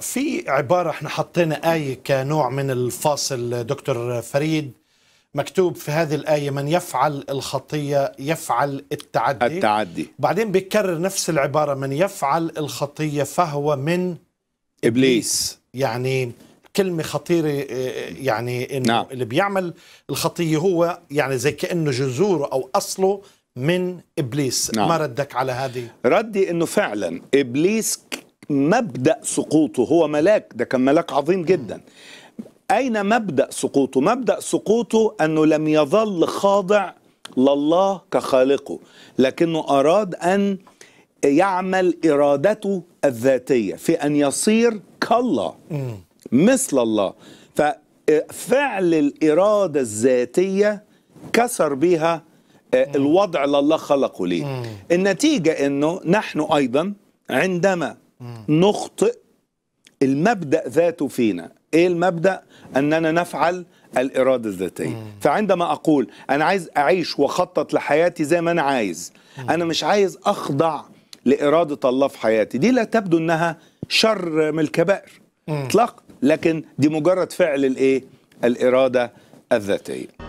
في عبارة احنا حطينا آية كنوع من الفاصل دكتور فريد مكتوب في هذه الآية من يفعل الخطية يفعل التعدي التعدي بعدين بيكرر نفس العبارة من يفعل الخطية فهو من إبليس يعني كلمة خطيرة آه، يعني إنه نعم. اللي بيعمل الخطية هو يعني زي كأنه جذوره أو أصله من إبليس نعم. ما ردك على هذه؟ ردي إنه فعلا إبليس مبدأ سقوطه هو ملاك ده كان ملاك عظيم جدا أين مبدأ سقوطه مبدأ سقوطه أنه لم يظل خاضع لله كخالقه لكنه أراد أن يعمل إرادته الذاتية في أن يصير كالله مثل الله ففعل الإرادة الذاتية كسر بها آه، الوضع اللي الله خلقه ليه النتيجة أنه نحن أيضا عندما نخطئ المبدا ذاته فينا ايه المبدا اننا نفعل الاراده الذاتيه فعندما اقول انا عايز اعيش واخطط لحياتي زي ما انا عايز انا مش عايز اخضع لاراده الله في حياتي دي لا تبدو انها شر من الكبائر اطلاقا لكن دي مجرد فعل الايه الاراده الذاتيه